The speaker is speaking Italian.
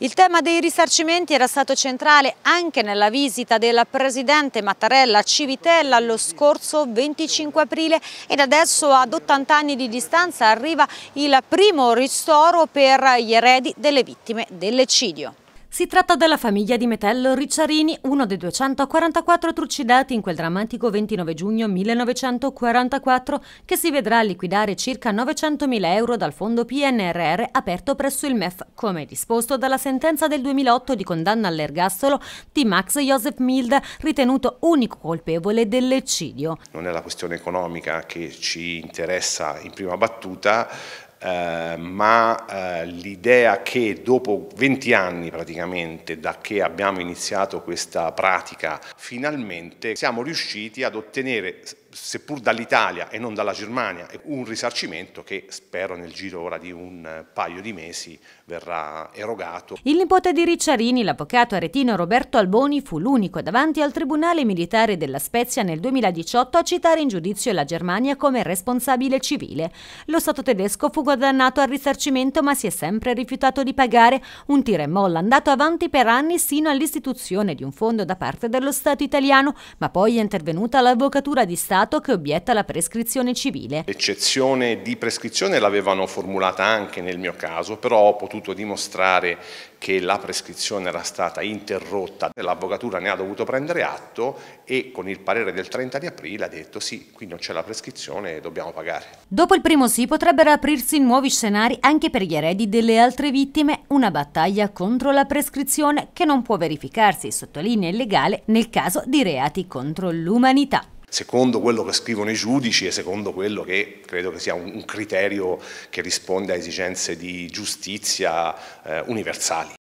Il tema dei risarcimenti era stato centrale anche nella visita del Presidente Mattarella a Civitella lo scorso 25 aprile ed adesso ad 80 anni di distanza arriva il primo ristoro per gli eredi delle vittime dell'eccidio. Si tratta della famiglia di Metello Ricciarini, uno dei 244 trucidati in quel drammatico 29 giugno 1944 che si vedrà liquidare circa 900.000 euro dal fondo PNRR aperto presso il MEF, come disposto dalla sentenza del 2008 di condanna all'ergastolo di Max Josef Mild, ritenuto unico colpevole dell'eccidio. Non è la questione economica che ci interessa in prima battuta, eh, ma eh, l'idea che dopo 20 anni praticamente da che abbiamo iniziato questa pratica, finalmente siamo riusciti ad ottenere seppur dall'Italia e non dalla Germania, un risarcimento che spero nel giro ora di un eh, paio di mesi verrà erogato. Il nipote di Ricciarini, l'avvocato aretino Roberto Alboni, fu l'unico davanti al Tribunale Militare della Spezia nel 2018 a citare in giudizio la Germania come responsabile civile. Lo Stato tedesco fu condannato al risarcimento ma si è sempre rifiutato di pagare un tira e molla andato avanti per anni sino all'istituzione di un fondo da parte dello Stato italiano, ma poi è intervenuta l'avvocatura di Stato Stato che obietta la prescrizione civile. L'eccezione di prescrizione l'avevano formulata anche nel mio caso, però ho potuto dimostrare che la prescrizione era stata interrotta, l'avvocatura ne ha dovuto prendere atto e con il parere del 30 di aprile ha detto sì, qui non c'è la prescrizione e dobbiamo pagare. Dopo il primo sì potrebbero aprirsi nuovi scenari anche per gli eredi delle altre vittime, una battaglia contro la prescrizione che non può verificarsi, sottolinea il legale, nel caso di reati contro l'umanità secondo quello che scrivono i giudici e secondo quello che credo che sia un, criterio che risponde a esigenze di giustizia eh, universali.